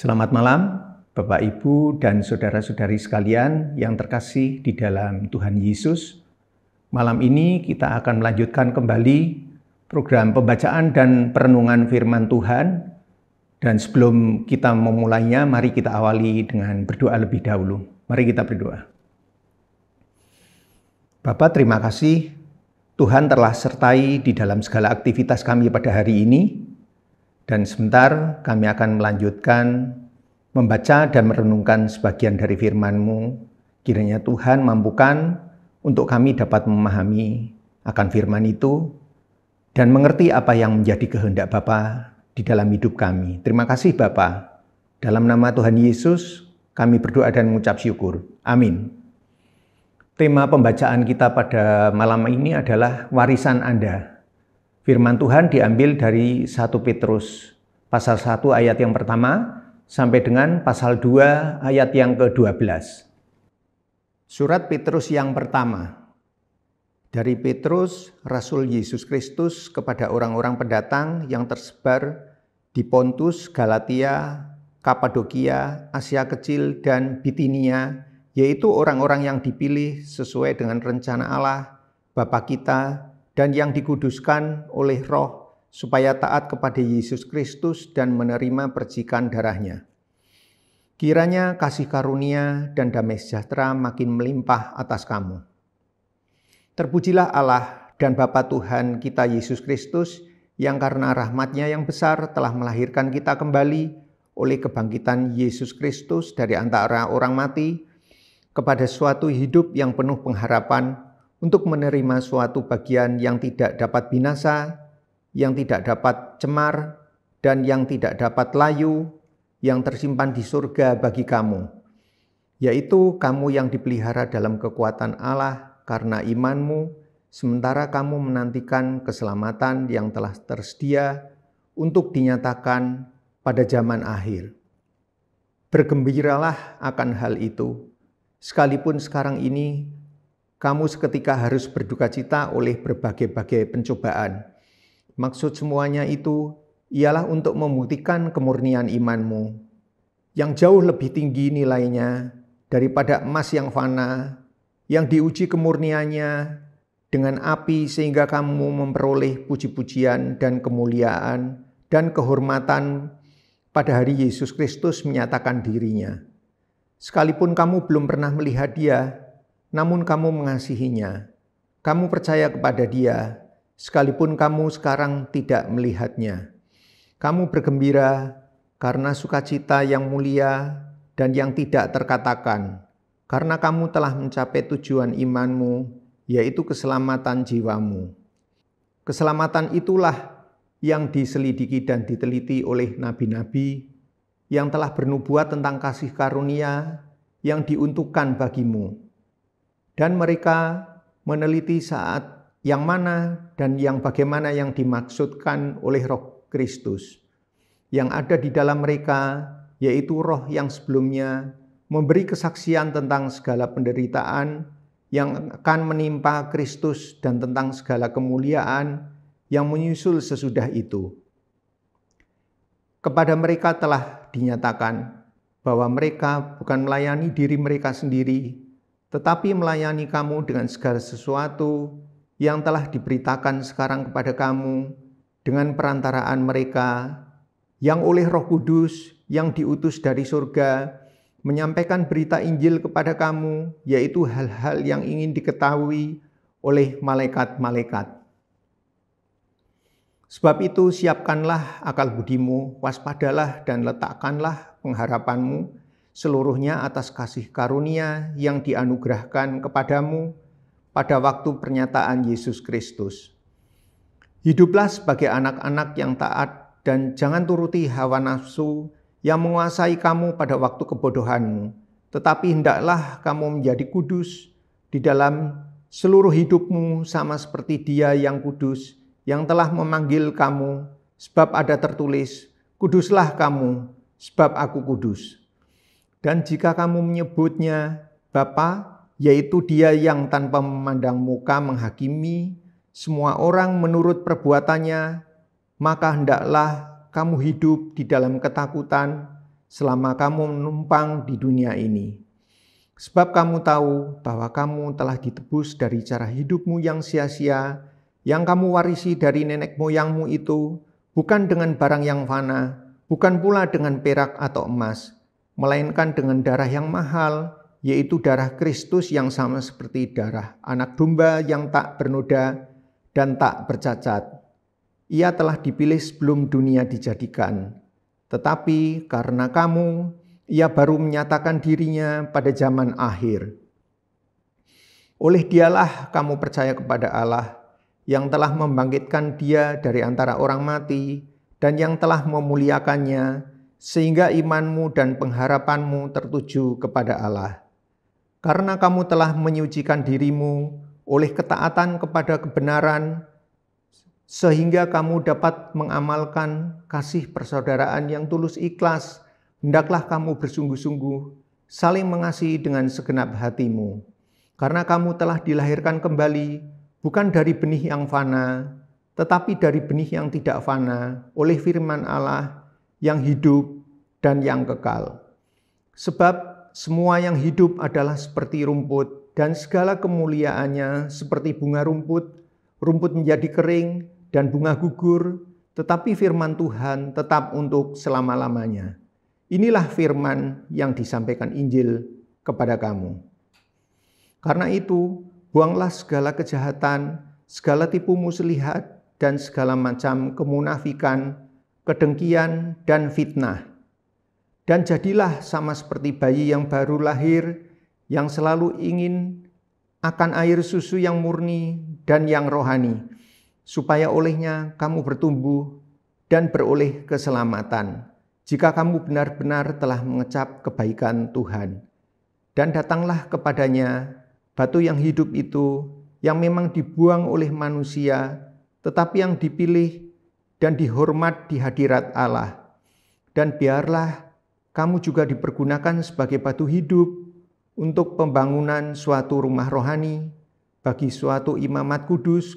Selamat malam, Bapak, Ibu, dan saudara-saudari sekalian yang terkasih di dalam Tuhan Yesus. Malam ini kita akan melanjutkan kembali program pembacaan dan perenungan Firman Tuhan. Dan sebelum kita memulainya, mari kita awali dengan berdoa lebih dahulu. Mari kita berdoa. Bapak, terima kasih. Tuhan telah sertai di dalam segala aktivitas kami pada hari ini. Dan sebentar kami akan melanjutkan membaca dan merenungkan sebagian dari firman-Mu. Kiranya Tuhan mampukan untuk kami dapat memahami akan firman itu dan mengerti apa yang menjadi kehendak Bapa di dalam hidup kami. Terima kasih Bapa. Dalam nama Tuhan Yesus kami berdoa dan mengucap syukur. Amin. Tema pembacaan kita pada malam ini adalah warisan Anda. Firman Tuhan diambil dari 1 Petrus pasal 1 ayat yang pertama sampai dengan pasal 2 ayat yang ke-12. Surat Petrus yang pertama dari Petrus Rasul Yesus Kristus kepada orang-orang pendatang yang tersebar di Pontus, Galatia, Kapadokia, Asia Kecil, dan Bitinia, yaitu orang-orang yang dipilih sesuai dengan rencana Allah, Bapa kita dan yang dikuduskan oleh roh supaya taat kepada Yesus Kristus dan menerima percikan darahnya. Kiranya kasih karunia dan damai sejahtera makin melimpah atas kamu. Terpujilah Allah dan Bapa Tuhan kita Yesus Kristus yang karena rahmatnya yang besar telah melahirkan kita kembali oleh kebangkitan Yesus Kristus dari antara orang mati kepada suatu hidup yang penuh pengharapan untuk menerima suatu bagian yang tidak dapat binasa, yang tidak dapat cemar, dan yang tidak dapat layu, yang tersimpan di surga bagi kamu, yaitu kamu yang dipelihara dalam kekuatan Allah karena imanmu, sementara kamu menantikan keselamatan yang telah tersedia untuk dinyatakan pada zaman akhir. Bergembiralah akan hal itu, sekalipun sekarang ini kamu seketika harus berduka cita oleh berbagai-bagai pencobaan. Maksud semuanya itu ialah untuk membuktikan kemurnian imanmu yang jauh lebih tinggi nilainya daripada emas yang fana yang diuji kemurniannya dengan api sehingga kamu memperoleh puji-pujian dan kemuliaan dan kehormatan pada hari Yesus Kristus menyatakan dirinya. Sekalipun kamu belum pernah melihat dia, namun kamu mengasihinya. Kamu percaya kepada Dia, sekalipun kamu sekarang tidak melihatnya. Kamu bergembira karena sukacita yang mulia dan yang tidak terkatakan, karena kamu telah mencapai tujuan imanmu, yaitu keselamatan jiwamu. Keselamatan itulah yang diselidiki dan diteliti oleh nabi-nabi yang telah bernubuat tentang kasih karunia yang diuntukkan bagimu dan mereka meneliti saat yang mana dan yang bagaimana yang dimaksudkan oleh Roh Kristus yang ada di dalam mereka yaitu roh yang sebelumnya memberi kesaksian tentang segala penderitaan yang akan menimpa Kristus dan tentang segala kemuliaan yang menyusul sesudah itu. Kepada mereka telah dinyatakan bahwa mereka bukan melayani diri mereka sendiri, tetapi melayani kamu dengan segala sesuatu yang telah diberitakan sekarang kepada kamu dengan perantaraan mereka yang oleh Roh Kudus yang diutus dari surga menyampaikan berita Injil kepada kamu, yaitu hal-hal yang ingin diketahui oleh malaikat-malaikat. Sebab itu, siapkanlah akal budimu, waspadalah, dan letakkanlah pengharapanmu seluruhnya atas kasih karunia yang dianugerahkan kepadamu pada waktu pernyataan Yesus Kristus. Hiduplah sebagai anak-anak yang taat dan jangan turuti hawa nafsu yang menguasai kamu pada waktu kebodohanmu, tetapi hendaklah kamu menjadi kudus di dalam seluruh hidupmu sama seperti Dia yang kudus yang telah memanggil kamu sebab ada tertulis, kuduslah kamu sebab aku kudus. Dan jika kamu menyebutnya Bapa, yaitu dia yang tanpa memandang muka menghakimi semua orang menurut perbuatannya, maka hendaklah kamu hidup di dalam ketakutan selama kamu menumpang di dunia ini. Sebab kamu tahu bahwa kamu telah ditebus dari cara hidupmu yang sia-sia, yang kamu warisi dari nenek moyangmu itu, bukan dengan barang yang fana, bukan pula dengan perak atau emas, melainkan dengan darah yang mahal, yaitu darah Kristus yang sama seperti darah anak domba yang tak bernoda dan tak bercacat. Ia telah dipilih sebelum dunia dijadikan, tetapi karena kamu, ia baru menyatakan dirinya pada zaman akhir. Oleh dialah kamu percaya kepada Allah yang telah membangkitkan dia dari antara orang mati dan yang telah memuliakannya sehingga imanmu dan pengharapanmu tertuju kepada Allah. Karena kamu telah menyucikan dirimu oleh ketaatan kepada kebenaran, sehingga kamu dapat mengamalkan kasih persaudaraan yang tulus ikhlas, hendaklah kamu bersungguh-sungguh saling mengasihi dengan segenap hatimu. Karena kamu telah dilahirkan kembali, bukan dari benih yang fana, tetapi dari benih yang tidak fana, oleh firman Allah yang hidup, dan yang kekal. Sebab semua yang hidup adalah seperti rumput, dan segala kemuliaannya seperti bunga rumput. Rumput menjadi kering dan bunga gugur, tetapi firman Tuhan tetap untuk selama-lamanya. Inilah firman yang disampaikan Injil kepada kamu. Karena itu, buanglah segala kejahatan, segala tipu muslihat, dan segala macam kemunafikan kedengkian, dan fitnah. Dan jadilah sama seperti bayi yang baru lahir, yang selalu ingin akan air susu yang murni dan yang rohani, supaya olehnya kamu bertumbuh dan beroleh keselamatan. Jika kamu benar-benar telah mengecap kebaikan Tuhan, dan datanglah kepadanya batu yang hidup itu, yang memang dibuang oleh manusia, tetapi yang dipilih dan dihormat di hadirat Allah. Dan biarlah kamu juga dipergunakan sebagai batu hidup untuk pembangunan suatu rumah rohani bagi suatu imamat kudus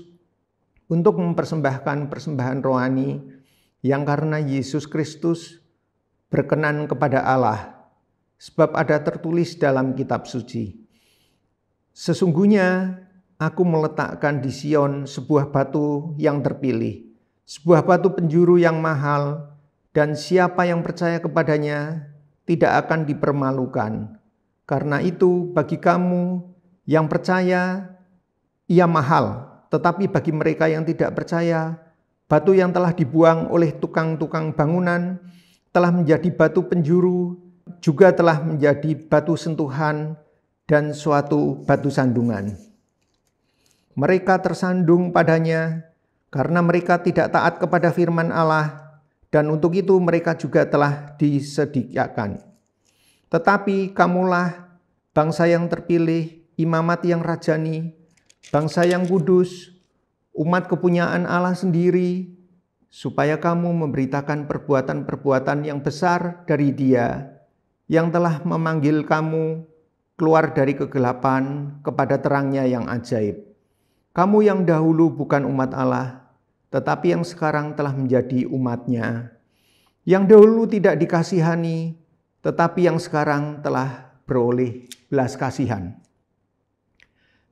untuk mempersembahkan persembahan rohani yang karena Yesus Kristus berkenan kepada Allah, sebab ada tertulis dalam kitab suci. Sesungguhnya aku meletakkan di Sion sebuah batu yang terpilih, sebuah batu penjuru yang mahal, dan siapa yang percaya kepadanya tidak akan dipermalukan. Karena itu, bagi kamu yang percaya, ia mahal, tetapi bagi mereka yang tidak percaya, batu yang telah dibuang oleh tukang-tukang bangunan telah menjadi batu penjuru, juga telah menjadi batu sentuhan dan suatu batu sandungan. Mereka tersandung padanya karena mereka tidak taat kepada firman Allah dan untuk itu mereka juga telah disediakan. Tetapi kamulah bangsa yang terpilih, imamat yang rajani, bangsa yang kudus, umat kepunyaan Allah sendiri, supaya kamu memberitakan perbuatan-perbuatan yang besar dari Dia yang telah memanggil kamu keluar dari kegelapan kepada terangnya yang ajaib. Kamu yang dahulu bukan umat Allah, tetapi yang sekarang telah menjadi umatnya. Yang dahulu tidak dikasihani, tetapi yang sekarang telah beroleh belas kasihan.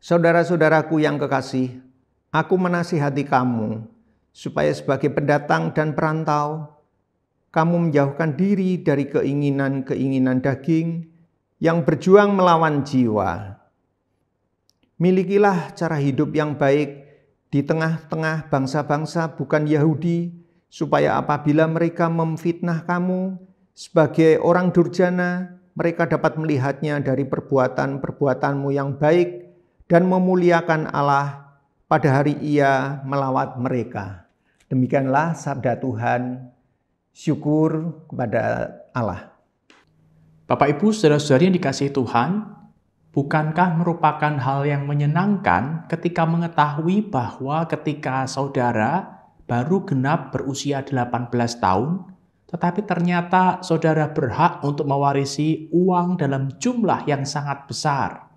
Saudara-saudaraku yang kekasih, aku menasihati kamu supaya sebagai pendatang dan perantau, kamu menjauhkan diri dari keinginan-keinginan daging yang berjuang melawan jiwa. Milikilah cara hidup yang baik di tengah-tengah bangsa-bangsa bukan Yahudi, supaya apabila mereka memfitnah kamu sebagai orang durjana, mereka dapat melihatnya dari perbuatan-perbuatanmu yang baik dan memuliakan Allah pada hari ia melawat mereka. Demikianlah sabda Tuhan, syukur kepada Allah. Bapak Ibu, saudara-saudari yang dikasihi Tuhan, Bukankah merupakan hal yang menyenangkan ketika mengetahui bahwa ketika saudara baru genap berusia 18 tahun, tetapi ternyata saudara berhak untuk mewarisi uang dalam jumlah yang sangat besar.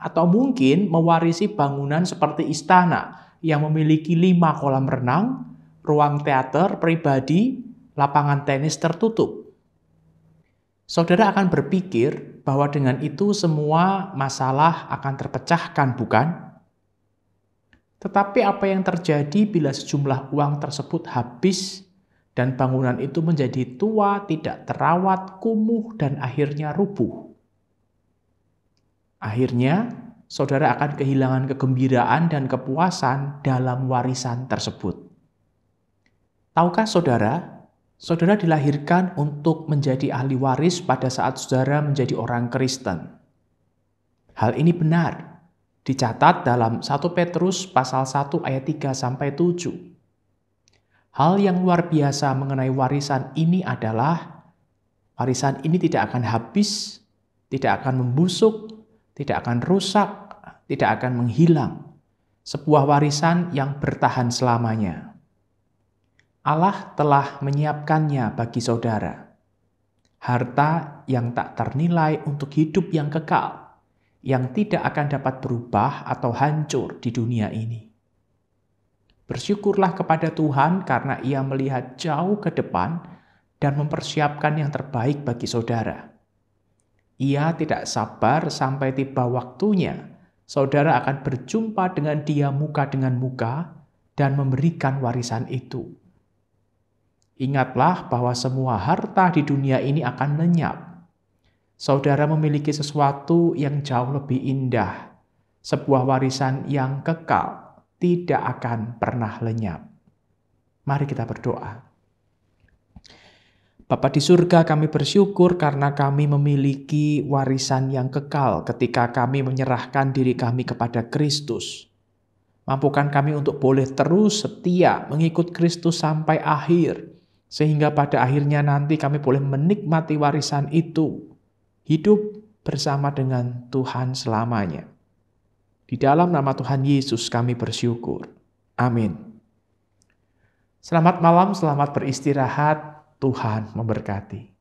Atau mungkin mewarisi bangunan seperti istana yang memiliki lima kolam renang, ruang teater pribadi, lapangan tenis tertutup. Saudara akan berpikir bahwa dengan itu semua masalah akan terpecahkan, bukan? Tetapi apa yang terjadi bila sejumlah uang tersebut habis dan bangunan itu menjadi tua, tidak terawat, kumuh, dan akhirnya rubuh? Akhirnya, saudara akan kehilangan kegembiraan dan kepuasan dalam warisan tersebut. Tahukah saudara Saudara dilahirkan untuk menjadi ahli waris pada saat saudara menjadi orang Kristen. Hal ini benar. Dicatat dalam 1 Petrus pasal 1 ayat 3 sampai 7. Hal yang luar biasa mengenai warisan ini adalah warisan ini tidak akan habis, tidak akan membusuk, tidak akan rusak, tidak akan menghilang. Sebuah warisan yang bertahan selamanya. Allah telah menyiapkannya bagi saudara. Harta yang tak ternilai untuk hidup yang kekal, yang tidak akan dapat berubah atau hancur di dunia ini. Bersyukurlah kepada Tuhan karena Ia melihat jauh ke depan dan mempersiapkan yang terbaik bagi saudara. Ia tidak sabar sampai tiba waktunya. Saudara akan berjumpa dengan Dia muka dengan muka dan memberikan warisan itu Ingatlah bahwa semua harta di dunia ini akan lenyap. Saudara memiliki sesuatu yang jauh lebih indah, sebuah warisan yang kekal, tidak akan pernah lenyap. Mari kita berdoa. Bapak di surga, kami bersyukur karena kami memiliki warisan yang kekal ketika kami menyerahkan diri kami kepada Kristus. Mampukan kami untuk boleh terus setia mengikut Kristus sampai akhir, sehingga pada akhirnya nanti kami boleh menikmati warisan itu. Hidup bersama dengan Tuhan selamanya. Di dalam nama Tuhan Yesus kami bersyukur. Amin. Selamat malam, selamat beristirahat. Tuhan memberkati.